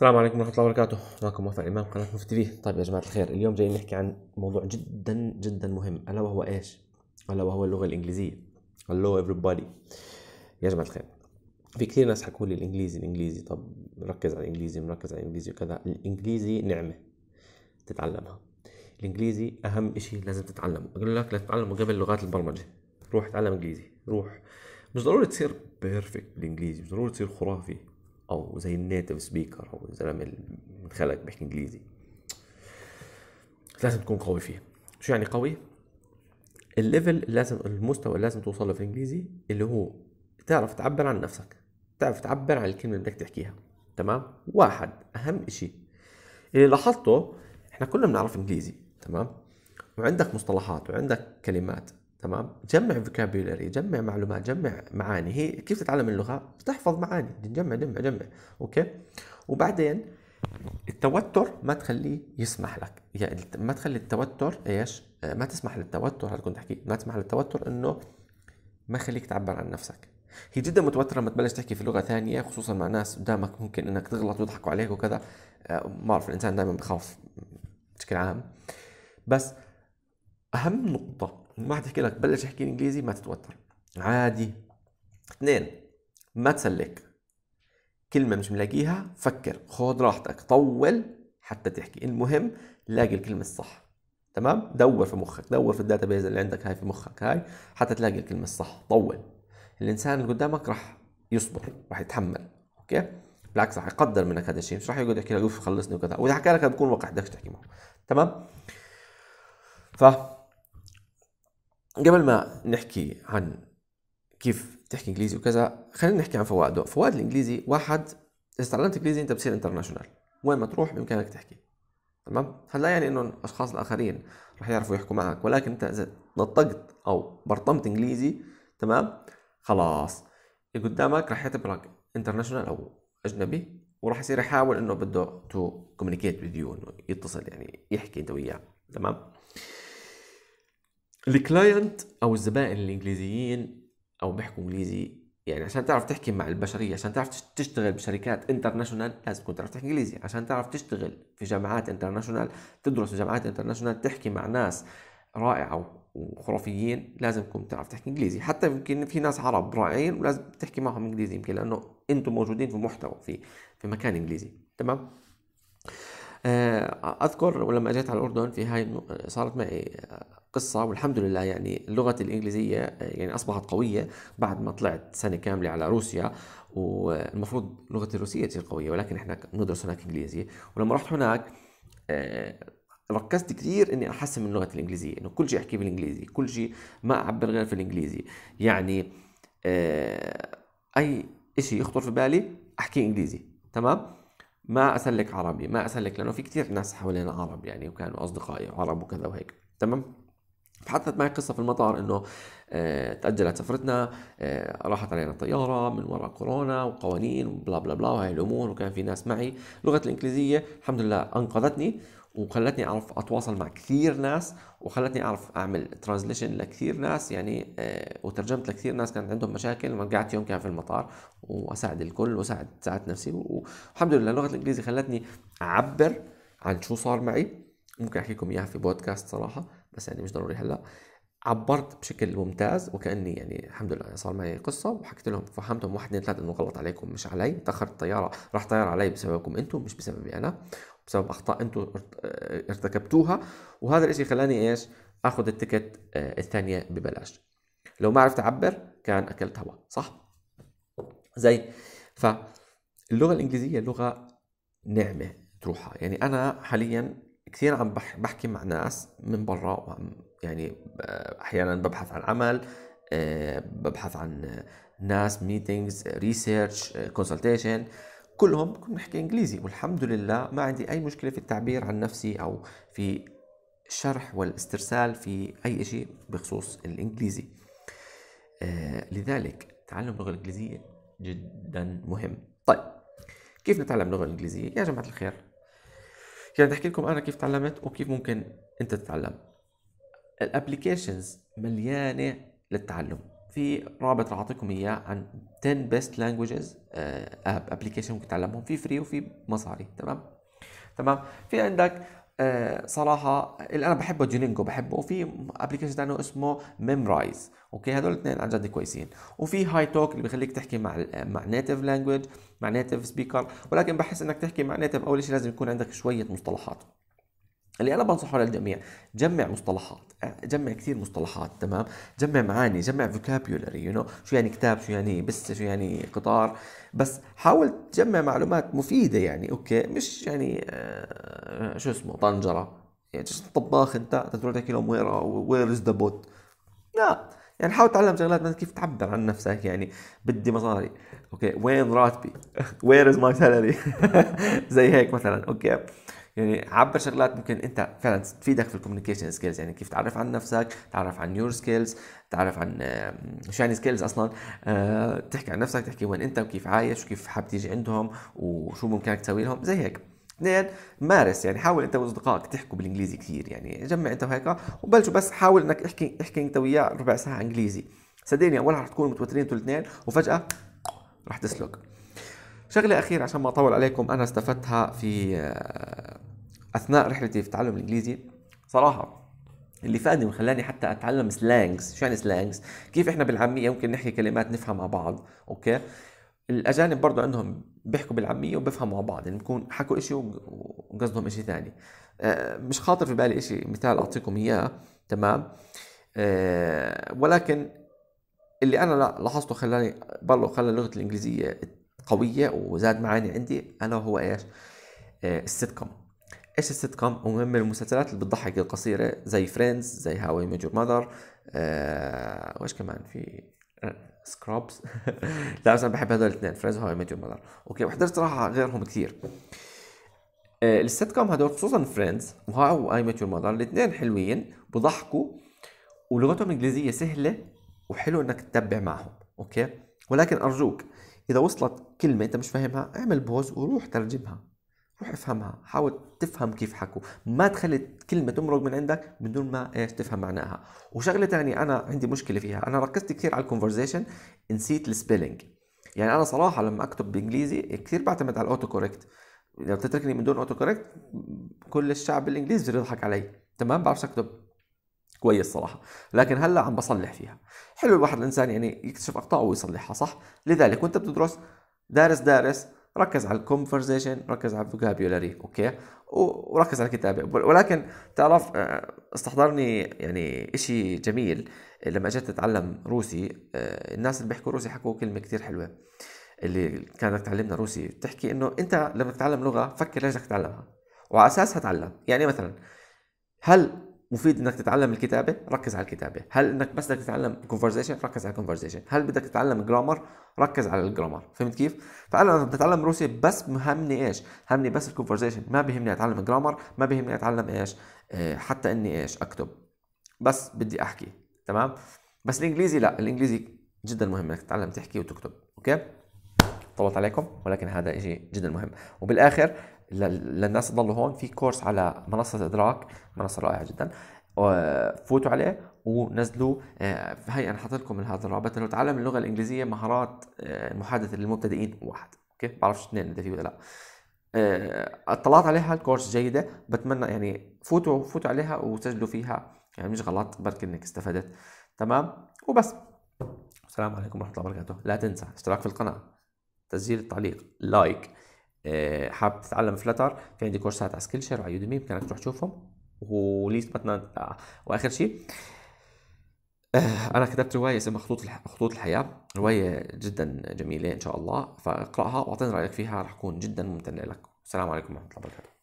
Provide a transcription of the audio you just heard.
السلام عليكم ورحمة الله وبركاته، معكم وفاء إمام قناة تي في، طيب يا جماعة الخير، اليوم جايين نحكي عن موضوع جدا جدا مهم، ألا وهو إيش؟ ألا وهو اللغة الإنجليزية. هلو everybody. يا جماعة الخير، في كثير ناس حكوا لي الإنجليزي الإنجليزي، طب ركز على الإنجليزي مركز على الإنجليزي وكذا، الإنجليزي نعمة تتعلمها. الإنجليزي أهم شيء لازم تتعلمه، بقول لك لا تتعلمه قبل لغات البرمجة، روح اتعلم إنجليزي، روح مش ضروري تصير بيرفكت بالإنجليزي، مش ضروري تصير خرافي، او زي النيتف سبيكر او الزلمه من خلق بيحكي انجليزي لازم تكون قوي فيه شو يعني قوي الليفل لازم المستوى اللي لازم توصله في الانجليزي اللي هو تعرف تعبر عن نفسك تعرف تعبر عن الكلمه اللي بدك تحكيها تمام واحد اهم شيء اللي لاحظته احنا كلنا بنعرف انجليزي تمام وعندك مصطلحات وعندك كلمات تمام جمع فوكابيولري جمع معلومات جمع معاني هي كيف تتعلم اللغه بتحفظ معاني جمع جمع جمع اوكي وبعدين التوتر ما تخليه يسمح لك يعني ما تخلي التوتر ايش آه، ما تسمح للتوتر هذا كنت احكي ما تسمح للتوتر انه ما يخليك تعبر عن نفسك هي جدا متوترة لما تبلش تحكي في لغة ثانية خصوصا مع ناس قدامك ممكن انك تغلط ويضحكوا عليك وكذا آه، ما بعرف الانسان دائما بخاف بشكل عام بس اهم نقطة ما تحكي لك بلش احكي انجليزي ما تتوتر عادي اثنين ما تسلك كلمة مش ملاقيها فكر خذ راحتك طول حتى تحكي المهم لاقي الكلمة الصح تمام دور في مخك دور في الداتابيز اللي عندك هاي في مخك هاي حتى تلاقي الكلمة الصح طول الإنسان اللي قدامك راح يصبر راح يتحمل أوكي بالعكس راح يقدر منك هذا الشيء مش راح يقعد يحكي لك اوف خلصني وكذا واذا حكى لك بكون وقع بدكش تحكي معه تمام ف قبل ما نحكي عن كيف تحكي انجليزي وكذا خلينا نحكي عن فوائده فوائد الانجليزي واحد اذا تعلمت انجليزي انت بتصير انترناشونال وين ما تروح بامكانك تحكي تمام هلا يعني انه الاشخاص الاخرين رح يعرفوا يحكوا معك ولكن انت اذا نطقت او برطمت انجليزي تمام خلاص قدامك رح يعتبرك انترناشونال او اجنبي وراح يصير يحاول انه بده تو كوميونيكيت فيديو انه يتصل يعني يحكي انت وياه تمام الكلاينت او الزبائن الانجليزيين او بيحكوا انجليزي يعني عشان تعرف تحكي مع البشريه عشان تعرف تشتغل بشركات انترناشونال لازم تكون تعرف تحكي انجليزي عشان تعرف تشتغل في جامعات انترناشونال تدرس في جامعات انترناشونال تحكي مع ناس رائعه وخرافيين لازم تكون تعرف تحكي انجليزي حتى يمكن في ناس عرب رائعين ولازم تحكي معهم انجليزي يمكن لانه انتم موجودين في محتوى في في مكان انجليزي تمام آه، اذكر ولما اجيت على الاردن في هاي صارت معي قصة والحمد لله يعني اللغة الإنجليزية آه، يعني أصبحت قوية بعد ما طلعت سنة كاملة على روسيا والمفروض لغة الروسية تصير قوية ولكن احنا ندرس هناك إنجليزي ولما رحت هناك آه، ركزت كثير اني احسن من لغتي الانجليزيه انه كل شيء احكيه بالانجليزي كل شيء ما اعبر غير في الانجليزي يعني آه، اي شيء يخطر في بالي احكي انجليزي تمام ما اسلك عربي ما اسلك لانه في كثير ناس حوالينا عرب يعني وكانوا اصدقائي عرب وكذا وهيك تمام فحطت معي قصة في المطار انه آه، تأجلت سفرتنا آه، راحت علينا الطيارة من وراء كورونا وقوانين وبلا بلا بلا وهي الأمور وكان في ناس معي لغة الإنجليزية الحمد لله أنقذتني وخلتني أعرف أتواصل مع كثير ناس وخلتني أعرف أعمل ترانزليشن لكثير ناس يعني آه، وترجمت لكثير ناس كانت عندهم مشاكل قعدت يوم كان في المطار وأساعد الكل وأساعد ساعدت نفسي والحمد لله لغة الإنجليزية خلتني أعبر عن شو صار معي ممكن أحكي لكم إياها في بودكاست صراحة بس يعني مش ضروري هلا عبرت بشكل ممتاز وكاني يعني الحمد لله صار معي قصه وحكيت لهم فهمتهم واحد اثنين ثلاثه انه غلط عليكم مش علي تاخرت الطياره راح طيارة علي بسببكم انتم مش بسببي انا بسبب اخطاء انتم آه، ارتكبتوها وهذا الشيء خلاني ايش اخذ التيكت آه، الثانيه ببلاش لو ما عرفت اعبر كان اكلت هواء صح زي فاللغه الانجليزيه لغه نعمه تروحها يعني انا حاليا كثير عم بحكي مع ناس من برا وعم يعني آه، احيانا ببحث عن عمل آه، ببحث عن ناس ميتينجز ريسيرش كونسلتيشن كلهم كنا نحكي انجليزي والحمد لله ما عندي اي مشكله في التعبير عن نفسي او في الشرح والاسترسال في اي شيء بخصوص الانجليزي آه، لذلك تعلم اللغه الانجليزيه جدا مهم طيب كيف نتعلم اللغه الانجليزيه يا جماعه الخير كان بدي احكي لكم انا كيف تعلمت وكيف ممكن انت تتعلم الابلكيشنز مليانه للتعلم في رابط رح اعطيكم اياه عن 10 best languages اب آه، ابلكيشن ممكن تتعلمهم في فري وفي مصاري تمام تمام في عندك آه، صراحه اللي انا بحبه جيلينجو بحبه وفي ابلكيشن ثاني اسمه ميمرايز اوكي هدول الاثنين عن جد كويسين وفي هاي توك اللي بخليك تحكي مع آه، مع نيتف لانجويج مع نيتف سبيكر ولكن بحس انك تحكي مع نيتف اول شيء لازم يكون عندك شويه مصطلحات اللي انا بنصحه للجميع جمع مصطلحات آه، جمع كثير مصطلحات تمام جمع معاني جمع فوكابيولري يو نو شو يعني كتاب شو يعني بس شو يعني قطار بس حاول تجمع معلومات مفيده يعني اوكي مش يعني آه شو اسمه طنجره يعني طباخ انت تروح تحكي لهم وير وير از ذا بوت لا يعني حاول تتعلم شغلات مثلا كيف تعبر عن نفسك يعني بدي مصاري اوكي وين راتبي وير از ماي سالري زي هيك مثلا اوكي يعني عبر شغلات ممكن انت فعلا تفيدك في الكوميونيكيشن سكيلز يعني كيف تعرف عن نفسك تعرف عن يور سكيلز تعرف عن شو يعني سكيلز اصلا آه، تحكي عن نفسك تحكي وين انت وكيف عايش وكيف حاب تيجي عندهم وشو ممكنك تسوي لهم زي هيك اثنين مارس يعني حاول انت واصدقائك تحكوا بالانجليزي كثير يعني جمع انت وهيك وبلشوا بس حاول انك احكي احكي انت وياه ربع ساعه انجليزي صدقني اولها رح تكونوا متوترين انتوا الاثنين وفجاه رح تسلك شغله اخيره عشان ما اطول عليكم انا استفدتها في آه، اثناء رحلتي في تعلم الانجليزي صراحه اللي فادني وخلاني حتى اتعلم سلانجز شو يعني سلانجز كيف احنا بالعاميه ممكن نحكي كلمات نفهمها بعض اوكي الاجانب برضه عندهم بيحكوا بالعاميه وبفهموا بعض يعني بكون حكوا إشي وقصدهم إشي ثاني آه، مش خاطر في بالي إشي مثال اعطيكم اياه تمام آه، ولكن اللي انا لاحظته خلاني برضه خلى اللغه الانجليزيه قويه وزاد معاني عندي انا هو ايش آه، السيت كوم ايش السيت كوم ومهم المسلسلات اللي بتضحك القصيره زي فريندز زي هاوي ميجور ماذر آه وايش كمان في سكروبس آه، لا بس انا بحب هذول الاثنين فريندز وهاوي ميجور ماذر اوكي وحضرت صراحه غيرهم كثير آه السيت كوم هذول خصوصا فريندز وهاو اي ميجور ماذر الاثنين حلوين بضحكوا ولغتهم الانجليزيه سهله وحلو انك تتبع معهم اوكي ولكن ارجوك اذا وصلت كلمه انت مش فاهمها اعمل بوز وروح ترجمها روح افهمها حاول تفهم كيف حكوا ما تخلي كلمة تمرق من عندك بدون ما ايش تفهم معناها وشغلة ثانية أنا عندي مشكلة فيها أنا ركزت كثير على الكونفرزيشن نسيت السبيلينج يعني أنا صراحة لما أكتب بإنجليزي كثير بعتمد على الأوتو كوركت لو تتركني من دون أوتو كوركت كل الشعب الإنجليزي بصير يضحك علي تمام بعرفش أكتب كويس صراحة لكن هلا عم بصلح فيها حلو الواحد الإنسان يعني يكتشف أخطاءه ويصلحها صح لذلك وأنت بتدرس دارس دارس ركز على الكونفرزيشن ركز على الفوكابيولاري اوكي وركز على الكتابه ولكن تعرف آه، استحضرني يعني شيء جميل لما جيت اتعلم روسي آه، الناس اللي بيحكوا روسي حكوا كلمه كثير حلوه اللي كانت تعلمنا روسي بتحكي انه انت لما تتعلم لغه فكر ليش بدك تتعلمها وعلى اساسها تعلم يعني مثلا هل مفيد انك تتعلم الكتابه ركز على الكتابه هل انك بس بدك تتعلم كونفرزيشن ركز على الكونفرزيشن هل بدك تتعلم جرامر ركز على الجرامر فهمت كيف فانا لما بتعلم روسي بس مهمني ايش همني بس الكونفرزيشن ما بيهمني اتعلم جرامر ما بيهمني اتعلم ايش آه، حتى اني ايش اكتب بس بدي احكي تمام بس الانجليزي لا الانجليزي جدا مهم انك تتعلم تحكي وتكتب اوكي طولت عليكم ولكن هذا شيء جدا مهم وبالاخر للناس تضلوا هون في كورس على منصه ادراك منصه رائعه جدا فوتوا عليه ونزلوا آه، هاي انا حاطط لكم هذا الرابط انه تعلم اللغه الانجليزيه مهارات آه، محادثه للمبتدئين واحد اوكي بعرفش اثنين اذا في ولا لا آه، اطلعت عليها الكورس جيده بتمنى يعني فوتوا فوتوا عليها وسجلوا فيها يعني مش غلط بركي انك استفدت تمام وبس السلام عليكم ورحمه الله وبركاته لا تنسى اشتراك في القناه تسجيل التعليق لايك آه، حاب تتعلم فلتر في عندي كورسات على سكيل شير وعلى يوديمي بامكانك تروح تشوفهم وليست مثلا واخر شيء آه، انا كتبت روايه اسمها خطوط خطوط الحياه روايه جدا جميله ان شاء الله فاقراها واعطيني رايك فيها راح اكون جدا ممتن لك السلام عليكم ورحمه الله وبركاته